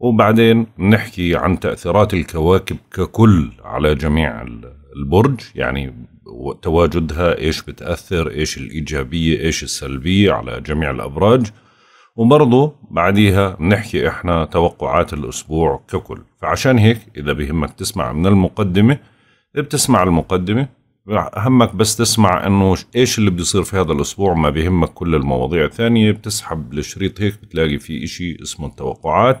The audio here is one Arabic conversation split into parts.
وبعدين نحكي عن تأثيرات الكواكب ككل على جميع البرج يعني تواجدها ايش بتأثر ايش الإيجابية ايش السلبية على جميع الأبراج وبرضه بعديها بنحكي احنا توقعات الأسبوع ككل فعشان هيك إذا بهمك تسمع من المقدمة بتسمع المقدمة همك بس تسمع انه ايش اللي بيصير في هذا الاسبوع ما بيهمك كل المواضيع الثانية بتسحب الشريط هيك بتلاقي في اشي اسمه التوقعات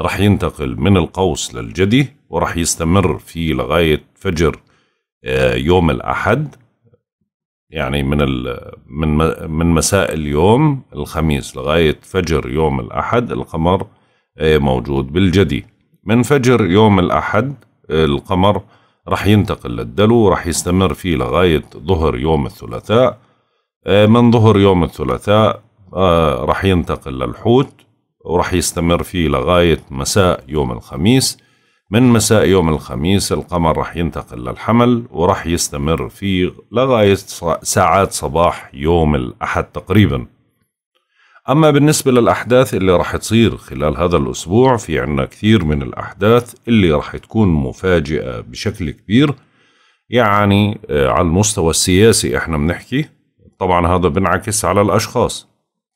رح ينتقل من القوس للجدي ورح يستمر فيه لغاية فجر آه، يوم الأحد يعني من من من مساء اليوم الخميس لغاية فجر يوم الأحد القمر آه، موجود بالجدي من فجر يوم الأحد آه، القمر رح ينتقل للدلو رح يستمر فيه لغاية ظهر يوم الثلاثاء من ظهر يوم الثلاثاء رح ينتقل للحوت ورح يستمر فيه لغاية مساء يوم الخميس من مساء يوم الخميس القمر رح ينتقل للحمل ورح يستمر فيه لغاية ساعات صباح يوم الأحد تقريبا أما بالنسبة للأحداث اللي رح تصير خلال هذا الأسبوع في عنا كثير من الأحداث اللي رح تكون مفاجئة بشكل كبير يعني آه، على المستوى السياسي احنا بنحكي طبعا هذا بنعكس على الأشخاص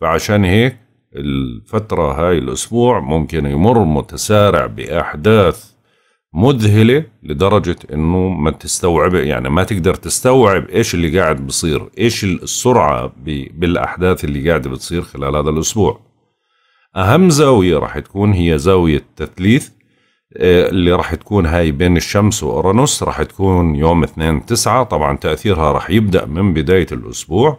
فعشان هيك الفترة هاي الأسبوع ممكن يمر متسارع بأحداث مذهلة لدرجة إنه ما تستوعب يعني ما تقدر تستوعب إيش اللي قاعد بصير إيش السرعة بالأحداث اللي قاعدة بتصير خلال هذا الأسبوع أهم زاوية راح تكون هي زاوية تثليث آه، اللي راح تكون هاي بين الشمس وأورانوس راح تكون يوم 2 9 طبعا تأثيرها راح يبدأ من بداية الأسبوع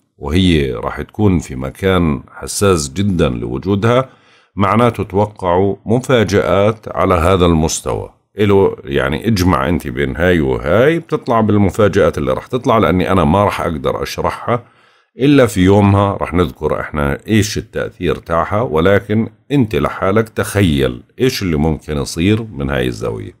وهي راح تكون في مكان حساس جدا لوجودها معناته توقعوا مفاجآت على هذا المستوى إلو يعني اجمع انت بين هاي وهاي بتطلع بالمفاجآت اللي راح تطلع لاني انا ما راح اقدر اشرحها الا في يومها راح نذكر احنا ايش التأثير تاعها ولكن انت لحالك تخيل ايش اللي ممكن يصير من هاي الزاوية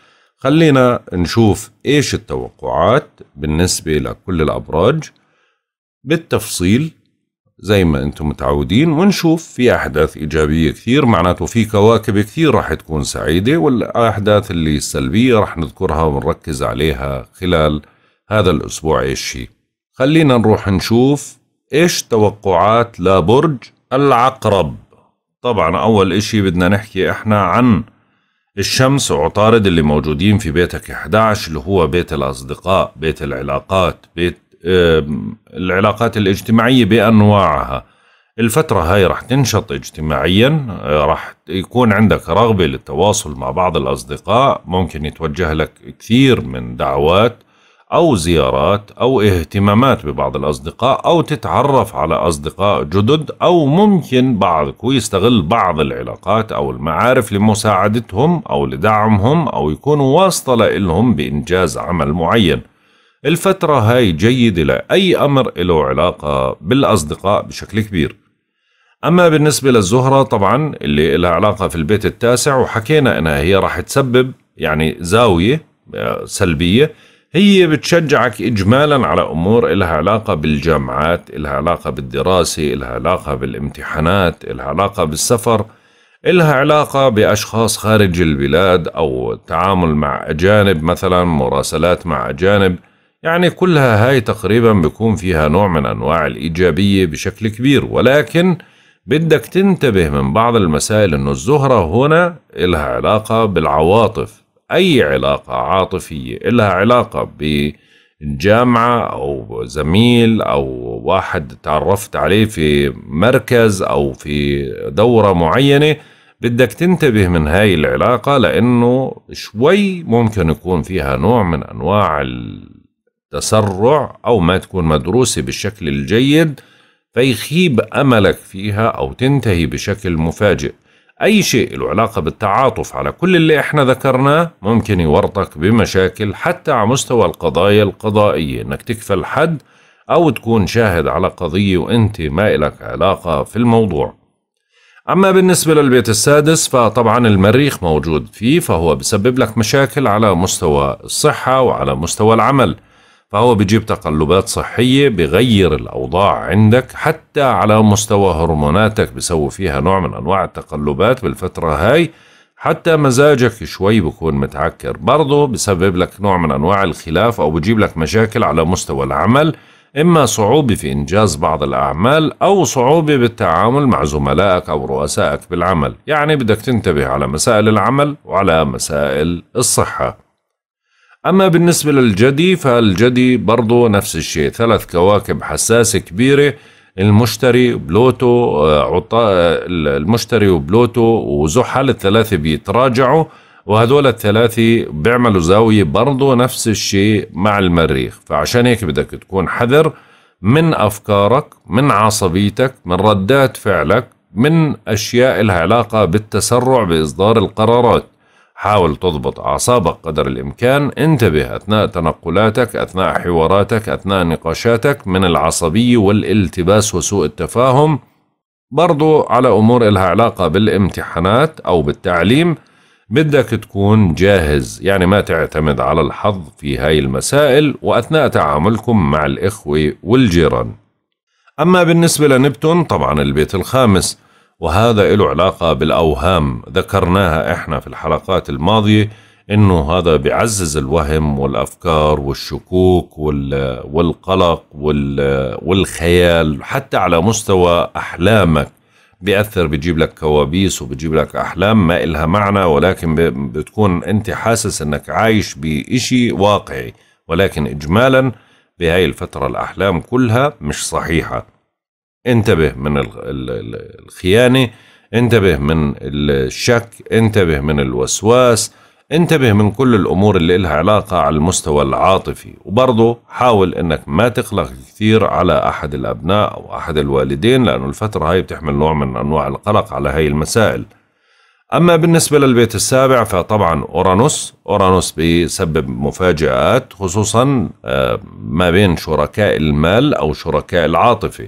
خلينا نشوف ايش التوقعات بالنسبة لكل الأبراج بالتفصيل زي ما انتم متعودين ونشوف في احداث ايجابيه كثير معناته في كواكب كثير راح تكون سعيده والاحداث اللي سلبية راح نذكرها ونركز عليها خلال هذا الاسبوع ايش هي خلينا نروح نشوف ايش توقعات لبرج العقرب طبعا اول اشي بدنا نحكي احنا عن الشمس وعطارد اللي موجودين في بيتك 11 اللي هو بيت الأصدقاء بيت العلاقات بيت آه العلاقات الاجتماعية بأنواعها الفترة هاي راح تنشط اجتماعيا آه، راح يكون عندك رغبة للتواصل مع بعض الأصدقاء ممكن يتوجه لك كثير من دعوات أو زيارات أو اهتمامات ببعض الأصدقاء أو تتعرف على أصدقاء جدد أو ممكن بعضكم يستغل بعض العلاقات أو المعارف لمساعدتهم أو لدعمهم أو يكون واسطة لهم بإنجاز عمل معين الفترة هاي جيدة لأي أمر له علاقة بالأصدقاء بشكل كبير أما بالنسبة للزهرة طبعا اللي لها علاقة في البيت التاسع وحكينا أنها هي راح تسبب يعني زاوية آه، سلبية هي بتشجعك إجمالا على أمور إلها علاقة بالجامعات إلها علاقة بالدراسة إلها علاقة بالامتحانات إلها علاقة بالسفر إلها علاقة بأشخاص خارج البلاد أو التعامل مع أجانب مثلا مراسلات مع أجانب يعني كلها هاي تقريبا بيكون فيها نوع من أنواع الإيجابية بشكل كبير ولكن بدك تنتبه من بعض المسائل أنه الزهرة هنا إلها علاقة بالعواطف أي علاقة عاطفية إلها علاقة بجامعة أو زميل أو واحد تعرفت عليه في مركز أو في دورة معينة بدك تنتبه من هاي العلاقة لأنه شوي ممكن يكون فيها نوع من أنواع التسرع أو ما تكون مدروسة بالشكل الجيد فيخيب أملك فيها أو تنتهي بشكل مفاجئ أي شيء له علاقة بالتعاطف على كل اللي إحنا ذكرناه ممكن يورطك بمشاكل حتى على مستوى القضايا القضائية إنك تكفل حد أو تكون شاهد على قضية وأنت ما إلك علاقة في الموضوع أما بالنسبة للبيت السادس فطبعا المريخ موجود فيه فهو بسبب لك مشاكل على مستوى الصحة وعلى مستوى العمل فهو بيجيب تقلبات صحية بغير الأوضاع عندك حتى على مستوى هرموناتك بيسوي فيها نوع من أنواع التقلبات بالفترة هاي حتى مزاجك شوي بكون متعكر برضو بسبب لك نوع من أنواع الخلاف أو بجيب لك مشاكل على مستوى العمل إما صعوبة في إنجاز بعض الأعمال أو صعوبة بالتعامل مع زملائك أو رؤسائك بالعمل يعني بدك تنتبه على مسائل العمل وعلى مسائل الصحة أما بالنسبة للجدي فالجدي برضه نفس الشيء ثلاث كواكب حساسة كبيرة المشتري بلوتو آه، عطاء المشتري وبلوتو وزحل الثلاثة بيتراجعوا وهذول الثلاثة بيعملوا زاوية برضه نفس الشيء مع المريخ فعشان هيك بدك تكون حذر من أفكارك من عصبيتك من ردات فعلك من أشياء لها علاقة بالتسرع بإصدار القرارات حاول تضبط أعصابك قدر الإمكان انتبه أثناء تنقلاتك أثناء حواراتك أثناء نقاشاتك من العصبية والالتباس وسوء التفاهم برضو على أمور إلها علاقة بالامتحانات أو بالتعليم بدك تكون جاهز يعني ما تعتمد على الحظ في هاي المسائل وأثناء تعاملكم مع الإخوة والجيران أما بالنسبة لنبتون طبعا البيت الخامس وهذا له علاقة بالأوهام ذكرناها إحنا في الحلقات الماضية إنه هذا بيعزز الوهم والأفكار والشكوك والقلق والخيال حتى على مستوى أحلامك بيأثر بيجيب لك كوابيس وبيجيب لك أحلام ما إلها معنى ولكن بتكون أنت حاسس أنك عايش بإشي واقعي ولكن إجمالا بهاي الفترة الأحلام كلها مش صحيحة انتبه من الخيانه انتبه من الشك انتبه من الوسواس انتبه من كل الامور اللي إلها علاقه على المستوى العاطفي وبرضه حاول انك ما تقلق كثير على احد الابناء او احد الوالدين لانه الفتره هاي بتحمل نوع من انواع القلق على هاي المسائل اما بالنسبه للبيت السابع فطبعا اورانوس اورانوس بيسبب مفاجات خصوصا آه، ما بين شركاء المال او شركاء العاطفه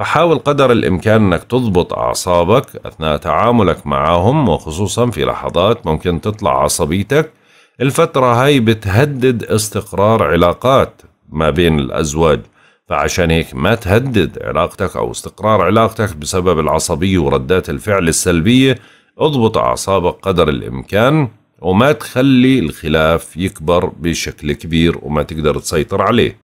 فحاول قدر الإمكان أنك تضبط أعصابك أثناء تعاملك معهم وخصوصا في لحظات ممكن تطلع عصبيتك الفترة هاي بتهدد استقرار علاقات ما بين الأزواج فعشان هيك ما تهدد علاقتك أو استقرار علاقتك بسبب العصبية وردات الفعل السلبية اضبط أعصابك قدر الإمكان وما تخلي الخلاف يكبر بشكل كبير وما تقدر تسيطر عليه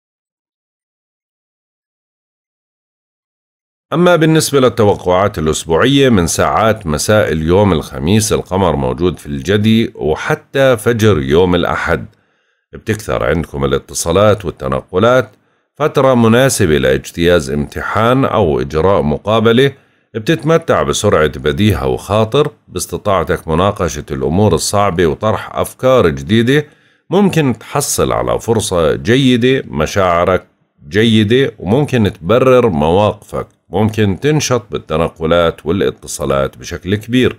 أما بالنسبة للتوقعات الأسبوعية من ساعات مساء اليوم الخميس القمر موجود في الجدي وحتى فجر يوم الأحد بتكثر عندكم الاتصالات والتنقلات فترة مناسبة لاجتياز امتحان أو إجراء مقابلة بتتمتع بسرعة بديهة وخاطر باستطاعتك مناقشة الأمور الصعبة وطرح أفكار جديدة ممكن تحصل على فرصة جيدة مشاعرك جيدة وممكن تبرر مواقفك ممكن تنشط بالتنقلات والاتصالات بشكل كبير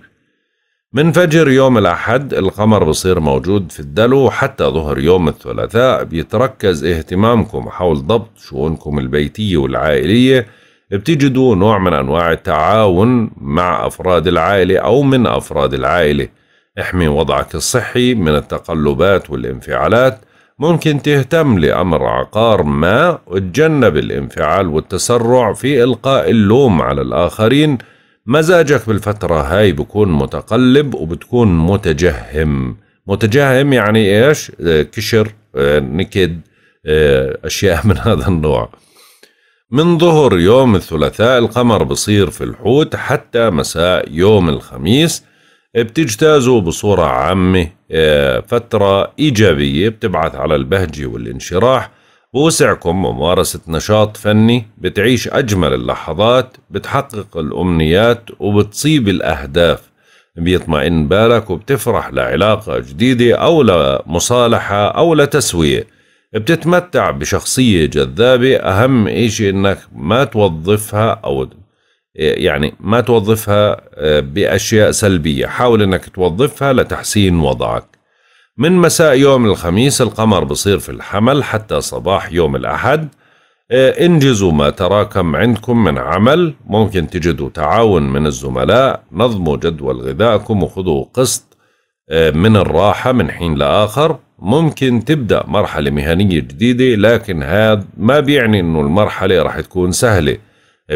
من فجر يوم الأحد القمر بصير موجود في الدلو حتى ظهر يوم الثلاثاء بيتركز اهتمامكم حول ضبط شؤونكم البيتية والعائلية بتجدوا نوع من أنواع التعاون مع أفراد العائلة أو من أفراد العائلة احمي وضعك الصحي من التقلبات والانفعالات ممكن تهتم لأمر عقار ما وتجنب الانفعال والتسرع في إلقاء اللوم على الآخرين مزاجك بالفترة هاي بكون متقلب وبتكون متجهم متجهم يعني إيش آه، كشر آه، نكد آه، أشياء من هذا النوع من ظهر يوم الثلاثاء القمر بصير في الحوت حتى مساء يوم الخميس بتجتازوا بصورة عامة آه، فترة إيجابية بتبعث على البهجة والانشراح بوسعكم ممارسة نشاط فني بتعيش أجمل اللحظات بتحقق الأمنيات وبتصيب الأهداف بيطمئن بالك وبتفرح لعلاقة جديدة أو لمصالحة أو لتسوية بتتمتع بشخصية جذابة أهم إشي إنك ما توظفها أو يعني ما توظفها آه، بأشياء سلبية حاول أنك توظفها لتحسين وضعك من مساء يوم الخميس القمر بصير في الحمل حتى صباح يوم الأحد آه، انجزوا ما تراكم عندكم من عمل ممكن تجدوا تعاون من الزملاء نظموا جدول غذائكم وخذوا قسط آه، من الراحة من حين لآخر ممكن تبدأ مرحلة مهنية جديدة لكن هذا ما بيعني أنه المرحلة راح تكون سهلة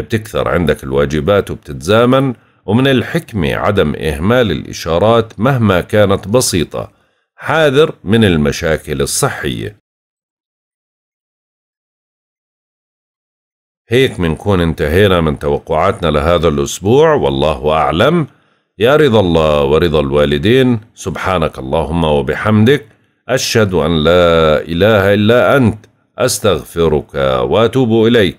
بتكثر عندك الواجبات وبتتزامن ومن الحكمة عدم إهمال الإشارات مهما كانت بسيطة حاذر من المشاكل الصحية هيك منكون انتهينا من توقعاتنا لهذا الأسبوع والله أعلم يا رضا الله ورضا الوالدين سبحانك اللهم وبحمدك أشهد أن لا إله إلا أنت أستغفرك وأتوب إليك